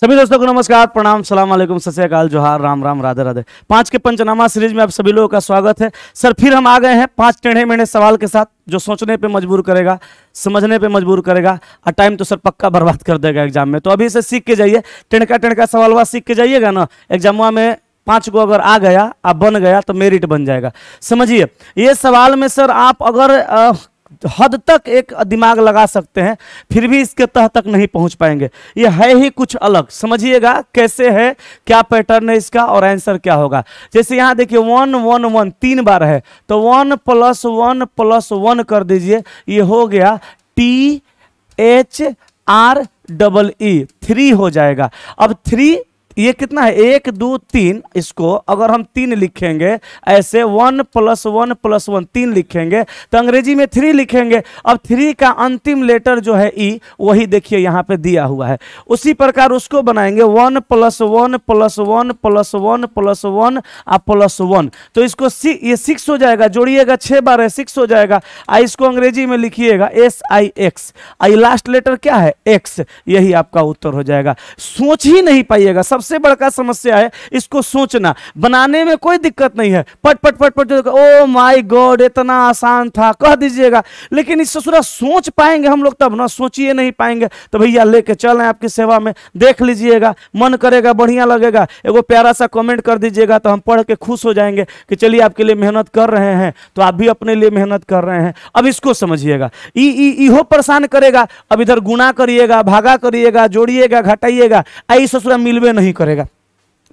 सभी दोस्तों को नमस्कार प्रणाम सलाम वालेकुम सत्याकाल जोहार राम राम राधे राधे पांच के पंचनामा सीरीज में आप सभी लोगों का स्वागत है सर फिर हम आ गए हैं पांच टेढ़े मेढ़े सवाल के साथ जो सोचने पे मजबूर करेगा समझने पे मजबूर करेगा और टाइम तो सर पक्का बर्बाद कर देगा एग्जाम में तो अभी से सीख के जाइए टेढ़का टेढ़का सवाल वहाँ सीख के जाइएगा ना एग्जामवा में पांच को अगर आ गया आप बन गया तो मेरिट बन जाएगा समझिए ये सवाल में सर आप अगर हद तक एक दिमाग लगा सकते हैं फिर भी इसके तह तक नहीं पहुंच पाएंगे ये है ही कुछ अलग समझिएगा कैसे है क्या पैटर्न है इसका और आंसर क्या होगा जैसे यहाँ देखिए वन वन वन तीन बार है तो one plus one plus one कर दीजिए ये हो गया T H R double E three हो जाएगा अब थ्री ये कितना है एक दो तीन इसको अगर हम तीन लिखेंगे ऐसे one plus one plus one तीन लिखेंगे तो अंग्रेजी में थ्री लिखेंगे अब थ्री का अंतिम लेटर जो है ई e, वही देखिए यहाँ पे दिया हुआ है उसी प्रकार उसको बनाएंगे one plus one plus one plus one plus one और प्लस वन तो इसको सी ये सिक्स हो जाएगा जोड़िएगा छः है सिक्स हो जाएगा आ इसको अंग्रेजी में लिखिएगा S I X I last letter क्या है एक्स यही आपका उत्तर हो जाएगा सोच ही नहीं पाइएगा सब सबसे बड़का समस्या है इसको सोचना बनाने में कोई दिक्कत नहीं है पट पट पट पट, ओ माई गॉड इतना आसान था कह दीजिएगा लेकिन इस थोड़ा सोच पाएंगे हम लोग तब ना सोचिए नहीं पाएंगे तो भैया लेके चल रहे आपकी सेवा में देख लीजिएगा मन करेगा बढ़िया लगेगा एगो प्यारा सा कमेंट कर दीजिएगा तो हम पढ़ के खुश हो जाएंगे कि चलिए आपके लिए मेहनत कर रहे हैं तो आप भी अपने लिए मेहनत कर रहे हैं अब इसको समझिएगा इहो परेशान करेगा अब इधर गुना करिएगा भागा करिएगा जोड़िएगा घटाइएगा आई ससुरा मिलवे नहीं नहीं करेगा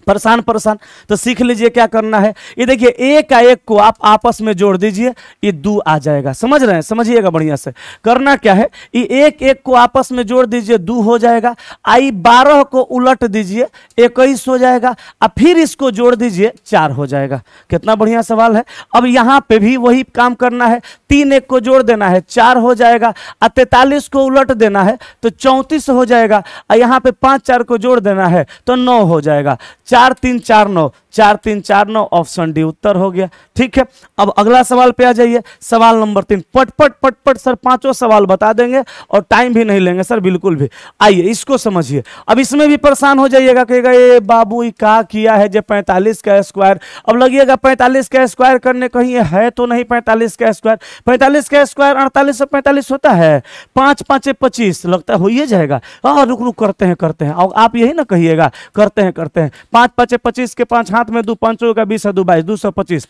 परेशान परेशान तो सीख लीजिए क्या करना है ये देखिए एक का एक को आप आपस में जोड़ दीजिए ये दो आ जाएगा समझ रहे हैं समझिएगा बढ़िया से करना क्या है ये एक एक को आपस में जोड़ दीजिए दो हो जाएगा आई बारह को उलट दीजिए इक्कीस हो जाएगा और फिर इसको जोड़ दीजिए चार हो जाएगा कितना बढ़िया सवाल है अब यहाँ पे भी वही काम करना है तीन एक को जोड़ देना है चार हो जाएगा और तैतालीस को उलट देना है तो चौंतीस हो जाएगा और यहाँ पे पाँच चार को जोड़ देना है तो नौ हो जाएगा चार तीन चार नौ चार तीन चार नौ ऑप्शन डी उत्तर हो गया ठीक है अब अगला सवाल पे आ जाइए सवाल नंबर तीन पट पट पट पट सर पांचों सवाल बता देंगे और टाइम भी नहीं लेंगे सर बिल्कुल भी आइए इसको समझिए अब इसमें भी परेशान हो जाइएगा कहेगा ये बाबू का किया है जो पैंतालीस का स्क्वायर अब लगिएगा पैंतालीस का स्क्वायर करने कहीं है तो नहीं पैंतालीस का स्क्वायर पैंतालीस का स्क्वायर अड़तालीस सौ पैंतालीस होता है पांच पांच पच्चीस लगता है हो ही जाएगा हाँ रुक रुक करते हैं करते हैं और आप यही ना कहिएगा करते हैं करते हैं पांच पांच पचे पच्चीस के पांच हाथ में दो पांचों का बीस है दो बाईस दो सौ पच्चीस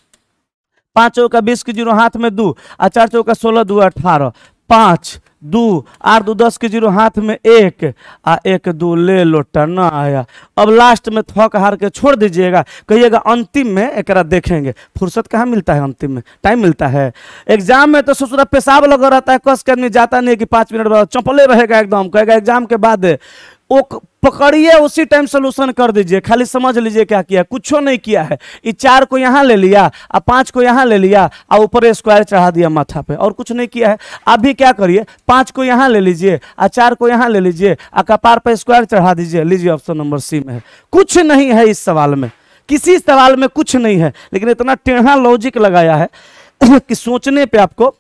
पांचों का बीस के जीरो हाथ में दो और चार चौ का सोलह दो अठारह पांच दो आठ दो दस के जीरो हाथ में एक आ एक दो ले लो टना आया अब लास्ट में थक हार के छोड़ दीजिएगा कहिएगा अंतिम में एक देखेंगे फुर्सत कहाँ मिलता है अंतिम में टाइम मिलता है एग्जाम में तो ससुरा पेशाब लगा रहता है कस के आदमी जाता नहीं कि पाँच मिनट बाद चंपले रहेगा एकदम कहेगा एग्जाम के बाद वो पकड़िए उसी टाइम सोल्यूशन कर दीजिए खाली समझ लीजिए क्या किया कुछो नहीं किया है ये चार को यहाँ ले लिया और पांच को यहाँ ले लिया और ऊपर स्क्वायर चढ़ा दिया माथा पे और कुछ नहीं किया है आप भी क्या करिए पांच को यहाँ ले लीजिए और चार को यहाँ ले लीजिए और कपार पर स्क्वायर चढ़ा दीजिए लीजिए ऑप्शन नंबर सी में कुछ नहीं है इस सवाल में किसी सवाल में कुछ नहीं है लेकिन इतना टेढ़ा लॉजिक लगाया है कि सोचने पर आपको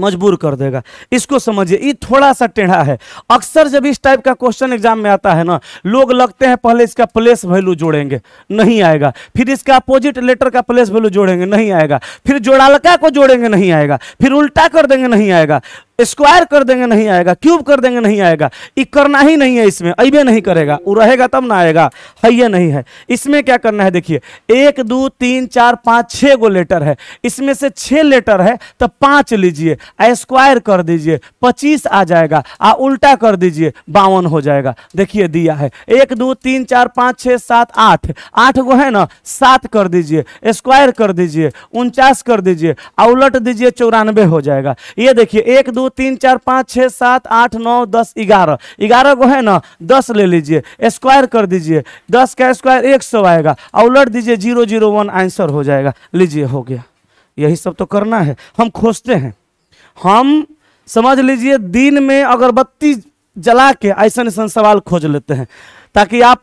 मजबूर कर देगा इसको समझिए ये थोड़ा सा टेढ़ा है अक्सर जब इस टाइप का क्वेश्चन एग्जाम में आता है ना लोग लगते हैं पहले इसका प्लेस वैल्यू जोड़ेंगे नहीं आएगा फिर इसका अपोजिट लेटर का प्लेस वैल्यू जोड़ेंगे नहीं आएगा फिर जोड़ालका को जोड़ेंगे नहीं आएगा फिर उल्टा कर देंगे नहीं आएगा स्क्वायर कर देंगे नहीं आएगा क्यूब कर देंगे नहीं आएगा ये करना ही नहीं है इसमें अबे नहीं करेगा वो रहेगा तब ना आएगा है ये नहीं है इसमें क्या करना है देखिए एक दो तीन चार पाँच छः गो लेटर है इसमें से छः लेटर है तो पाँच लीजिए स्क्वायर कर दीजिए पच्चीस आ जाएगा आ उल्टा कर दीजिए बावन हो जाएगा देखिए दिया है एक दो तीन चार पाँच छः सात आठ आठ गो है ना सात कर दीजिए स्क्वायर कर दीजिए उनचास कर दीजिए और उलट दीजिए चौरानवे हो जाएगा ये देखिए एक दो तीन चार पाँच छः सात आठ नौ दस ग्यारह ग्यारह को है ना दस ले लीजिए स्क्वायर कर दीजिए दस का स्क्वायर एक सौ आएगा और उलट दीजिए जीरो जीरो वन आंसर हो जाएगा लीजिए हो गया यही सब तो करना है हम खोजते हैं हम समझ लीजिए दिन में अगरबत्ती जला के ऐसा ऐसा सवाल खोज लेते हैं ताकि आप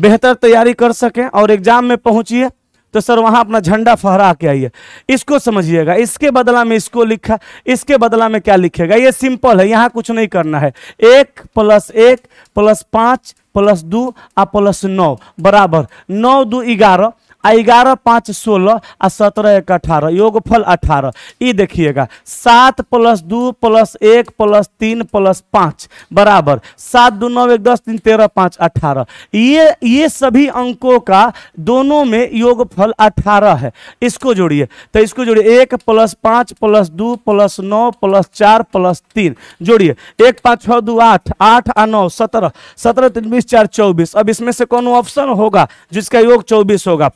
बेहतर तैयारी कर सकें और एग्ज़ाम में पहुंचिए तो सर वहाँ अपना झंडा फहरा के आइए इसको समझिएगा इसके बदला में इसको लिखा इसके बदला में क्या लिखेगा ये सिंपल है यहाँ कुछ नहीं करना है एक प्लस एक प्लस पाँच प्लस दू आ प्लस नौ बराबर नौ दू ग्यारह ग्यारह पाँच सोलह आ सत्रह एक अठारह योग फल अठारह ये देखिएगा सात प्लस दो प्लस एक प्लस तीन प्लस पाँच बराबर सात दो नौ एक दस तीन तेरह पाँच अठारह ये ये सभी अंकों का दोनों में योग फल अठारह है इसको जोड़िए तो इसको जोड़िए एक प्लस पाँच प्लस दो प्लस नौ प्लस चार प्लस तीन जोड़िए एक पाँच छः दो आठ आठ आ नौ सत्रह सत्रह तीन बीस चार चौबीस अब इसमें से कौन ऑप्शन होगा जिसका योग चौबीस होगा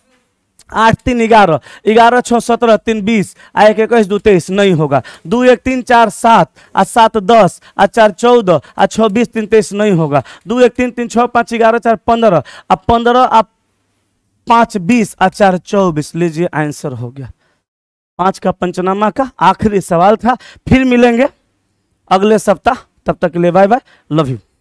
आठ तीन ग्यारह ग्यारह छः सत्रह तीन बीस आ एक इक्कीस दो तेईस नहीं होगा दो एक तीन चार सात आ सात दस आ चार चौदह आ छः बीस तीन तेईस नहीं होगा दो एक तीन तीन छः पाँच ग्यारह चार पंद्रह आ पंद्रह आ पाँच बीस आ चार चौबीस लीजिए आंसर हो गया पाँच का पंचनामा का आखिरी सवाल था फिर मिलेंगे अगले सप्ताह तब तक के लिए बाय बाय लव यू